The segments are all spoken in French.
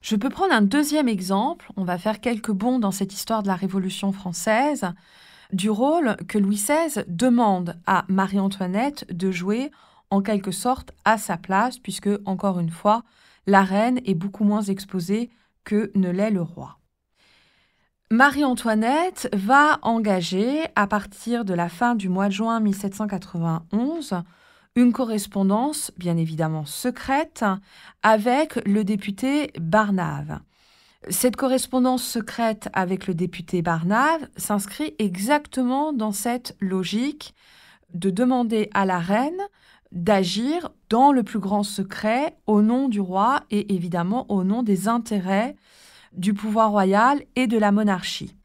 Je peux prendre un deuxième exemple, on va faire quelques bonds dans cette histoire de la Révolution française, du rôle que Louis XVI demande à Marie-Antoinette de jouer en quelque sorte à sa place, puisque, encore une fois, la reine est beaucoup moins exposée que ne l'est le roi. Marie-Antoinette va engager, à partir de la fin du mois de juin 1791, une correspondance, bien évidemment secrète, avec le député Barnave. Cette correspondance secrète avec le député Barnave s'inscrit exactement dans cette logique de demander à la reine d'agir dans le plus grand secret au nom du roi et évidemment au nom des intérêts du pouvoir royal et de la monarchie.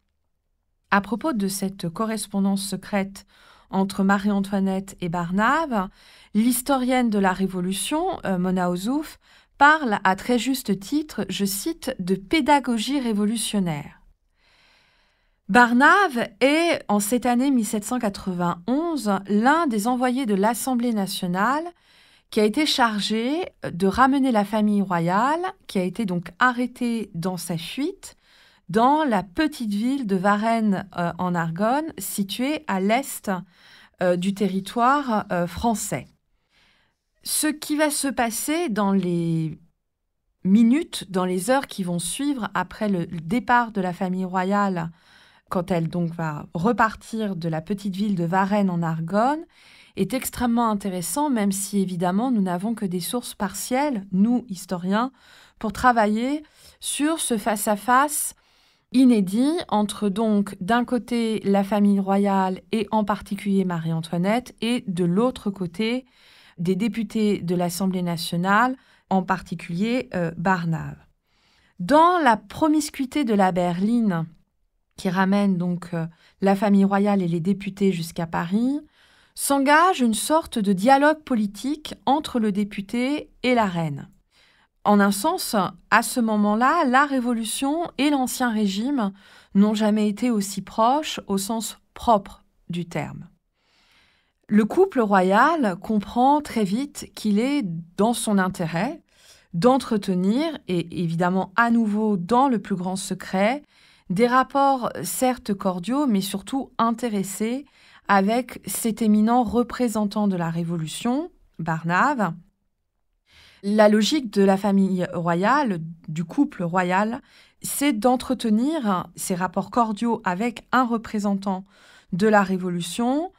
À propos de cette correspondance secrète entre Marie-Antoinette et Barnave, l'historienne de la Révolution, euh, Mona Ozouf, parle à très juste titre, je cite, de pédagogie révolutionnaire. Barnave est, en cette année 1791, l'un des envoyés de l'Assemblée nationale qui a été chargé de ramener la famille royale, qui a été donc arrêtée dans sa fuite, dans la petite ville de Varennes euh, en Argonne, située à l'est euh, du territoire euh, français. Ce qui va se passer dans les minutes, dans les heures qui vont suivre après le départ de la famille royale, quand elle donc va repartir de la petite ville de Varennes en Argonne, est extrêmement intéressant, même si évidemment nous n'avons que des sources partielles, nous historiens, pour travailler sur ce face-à-face inédit entre donc d'un côté la famille royale et en particulier Marie-Antoinette et de l'autre côté des députés de l'Assemblée nationale, en particulier euh, Barnave. Dans la promiscuité de la berline qui ramène donc euh, la famille royale et les députés jusqu'à Paris, s'engage une sorte de dialogue politique entre le député et la reine. En un sens, à ce moment-là, la Révolution et l'Ancien Régime n'ont jamais été aussi proches au sens propre du terme. Le couple royal comprend très vite qu'il est dans son intérêt d'entretenir, et évidemment à nouveau dans le plus grand secret, des rapports certes cordiaux, mais surtout intéressés avec cet éminent représentant de la Révolution, Barnave, la logique de la famille royale, du couple royal, c'est d'entretenir ces rapports cordiaux avec un représentant de la Révolution,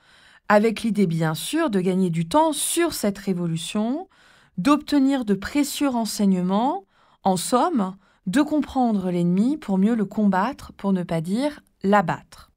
avec l'idée bien sûr de gagner du temps sur cette révolution, d'obtenir de précieux renseignements, en somme, de comprendre l'ennemi pour mieux le combattre, pour ne pas dire l'abattre.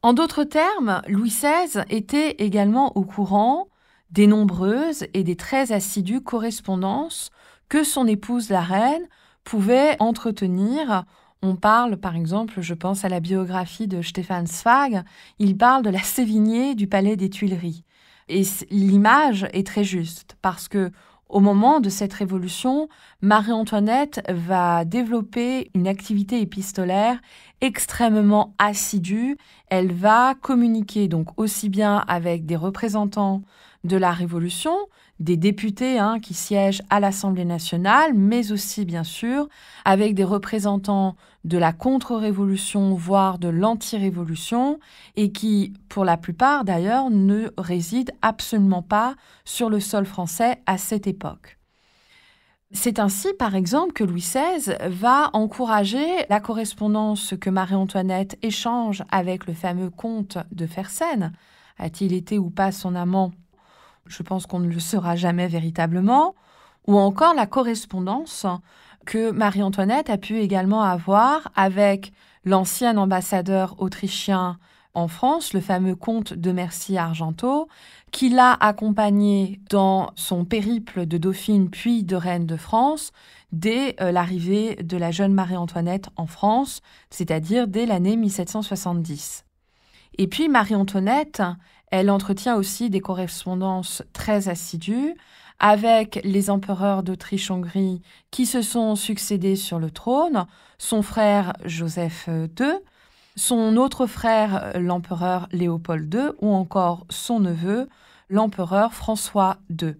En d'autres termes, Louis XVI était également au courant des nombreuses et des très assidues correspondances que son épouse la reine pouvait entretenir. On parle par exemple, je pense à la biographie de Stéphane Zweig il parle de la Sévigné du palais des Tuileries. Et l'image est très juste parce que au moment de cette révolution, Marie-Antoinette va développer une activité épistolaire extrêmement assidue. Elle va communiquer donc aussi bien avec des représentants de la Révolution, des députés hein, qui siègent à l'Assemblée nationale, mais aussi bien sûr avec des représentants de la contre-révolution, voire de l'anti-révolution, et qui, pour la plupart d'ailleurs, ne résident absolument pas sur le sol français à cette époque. C'est ainsi, par exemple, que Louis XVI va encourager la correspondance que Marie-Antoinette échange avec le fameux comte de Fersen. A-t-il été ou pas son amant je pense qu'on ne le sera jamais véritablement, ou encore la correspondance que Marie-Antoinette a pu également avoir avec l'ancien ambassadeur autrichien en France, le fameux comte de Mercy Argenteau, qui l'a accompagné dans son périple de dauphine puis de reine de France dès euh, l'arrivée de la jeune Marie-Antoinette en France, c'est-à-dire dès l'année 1770. Et puis Marie-Antoinette elle entretient aussi des correspondances très assidues avec les empereurs d'Autriche-Hongrie qui se sont succédés sur le trône, son frère Joseph II, son autre frère l'empereur Léopold II ou encore son neveu l'empereur François II.